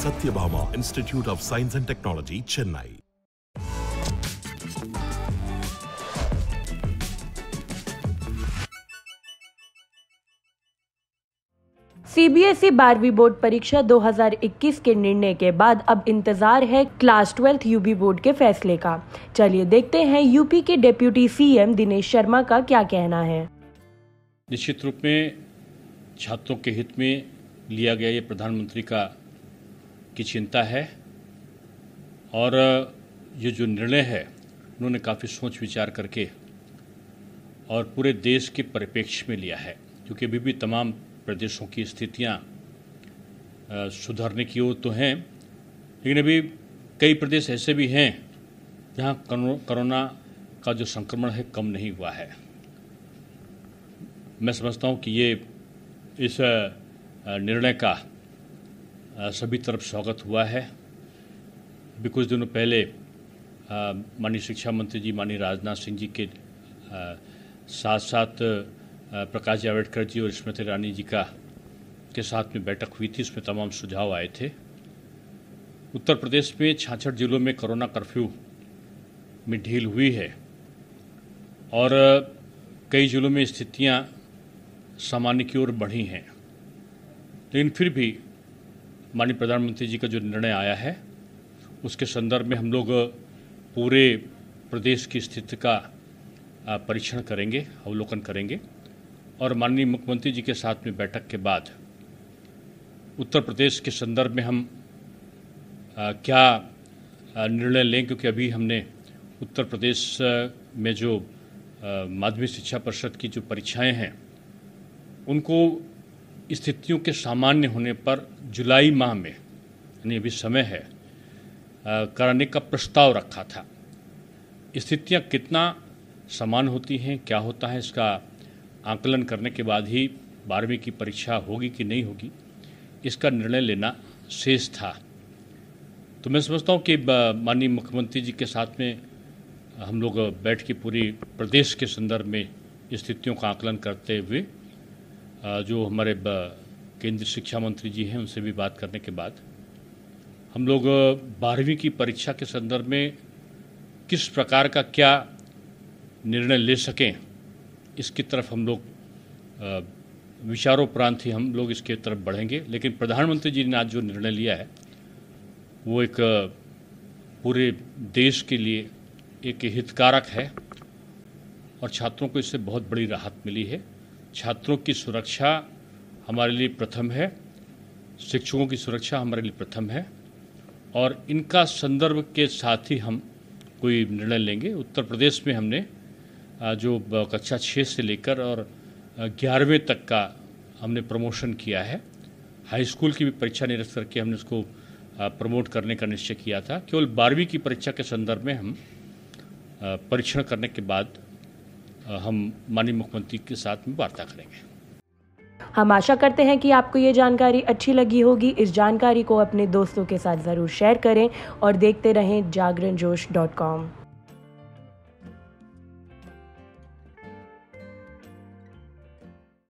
Satyabhama Institute of Science and Technology, Chennai. CBSE e बारहवीं board परीक्षा 2021 के निर्णय के बाद अब इंतजार है क्लास ट्वेल्थ यूपी बोर्ड के फैसले का चलिए देखते हैं यूपी के डेप्यूटी सीएम दिनेश शर्मा का क्या कहना है निश्चित रूप में छात्रों के हित में लिया गया ये प्रधानमंत्री का की चिंता है और ये जो निर्णय है उन्होंने काफ़ी सोच विचार करके और पूरे देश के परिप्रेक्ष्य में लिया है क्योंकि अभी भी तमाम प्रदेशों की स्थितियाँ सुधरने की ओर तो हैं लेकिन अभी कई प्रदेश ऐसे भी हैं जहाँ कोरोना का जो संक्रमण है कम नहीं हुआ है मैं समझता हूँ कि ये इस निर्णय का सभी तरफ स्वागत हुआ है भी कुछ दिनों पहले माननीय शिक्षा मंत्री जी माननीय राजनाथ सिंह जी के आ, साथ साथ प्रकाश जावड़ेकर जी और स्मृति ईरानी जी का के साथ में बैठक हुई थी उसमें तमाम सुझाव आए थे उत्तर प्रदेश में छाछठ जिलों में कोरोना कर्फ्यू में ढील हुई है और कई जिलों में स्थितियां सामान्य की ओर बढ़ी हैं लेकिन फिर भी माननीय प्रधानमंत्री जी का जो निर्णय आया है उसके संदर्भ में हम लोग पूरे प्रदेश की स्थिति का परीक्षण करेंगे अवलोकन करेंगे और माननीय मुख्यमंत्री जी के साथ में बैठक के बाद उत्तर प्रदेश के संदर्भ में हम क्या निर्णय लें क्योंकि अभी हमने उत्तर प्रदेश में जो माध्यमिक शिक्षा परिषद की जो परीक्षाएं हैं उनको स्थितियों के सामान्य होने पर जुलाई माह में यानी अभी समय है कराने का प्रस्ताव रखा था स्थितियां कितना समान होती हैं क्या होता है इसका आकलन करने के बाद ही बारहवीं की परीक्षा होगी कि नहीं होगी इसका निर्णय लेना शेष था तो मैं समझता हूँ कि माननीय मुख्यमंत्री जी के साथ में हम लोग बैठ के पूरी प्रदेश के संदर्भ में स्थितियों का आकलन करते हुए जो हमारे केंद्रीय शिक्षा मंत्री जी हैं उनसे भी बात करने के बाद हम लोग बारहवीं की परीक्षा के संदर्भ में किस प्रकार का क्या निर्णय ले सकें इसकी तरफ हम लोग विचारोपरांत ही हम लोग इसके तरफ बढ़ेंगे लेकिन प्रधानमंत्री जी ने आज जो निर्णय लिया है वो एक पूरे देश के लिए एक हितकारक है और छात्रों को इससे बहुत बड़ी राहत मिली है छात्रों की सुरक्षा हमारे लिए प्रथम है शिक्षकों की सुरक्षा हमारे लिए प्रथम है और इनका संदर्भ के साथ ही हम कोई निर्णय लेंगे उत्तर प्रदेश में हमने जो कक्षा छः से लेकर और ग्यारहवें तक का हमने प्रमोशन किया है हाई स्कूल की भी परीक्षा निरस्त करके हमने उसको प्रमोट करने का निश्चय किया था केवल बारहवीं की परीक्षा के संदर्भ में हम परीक्षण करने के बाद हम माननीय मुख्यमंत्री के साथ में वार्ता करेंगे हम आशा करते हैं कि आपको ये जानकारी अच्छी लगी होगी इस जानकारी को अपने दोस्तों के साथ ज़रूर शेयर करें और देखते रहें जागरण जोश डॉट कॉम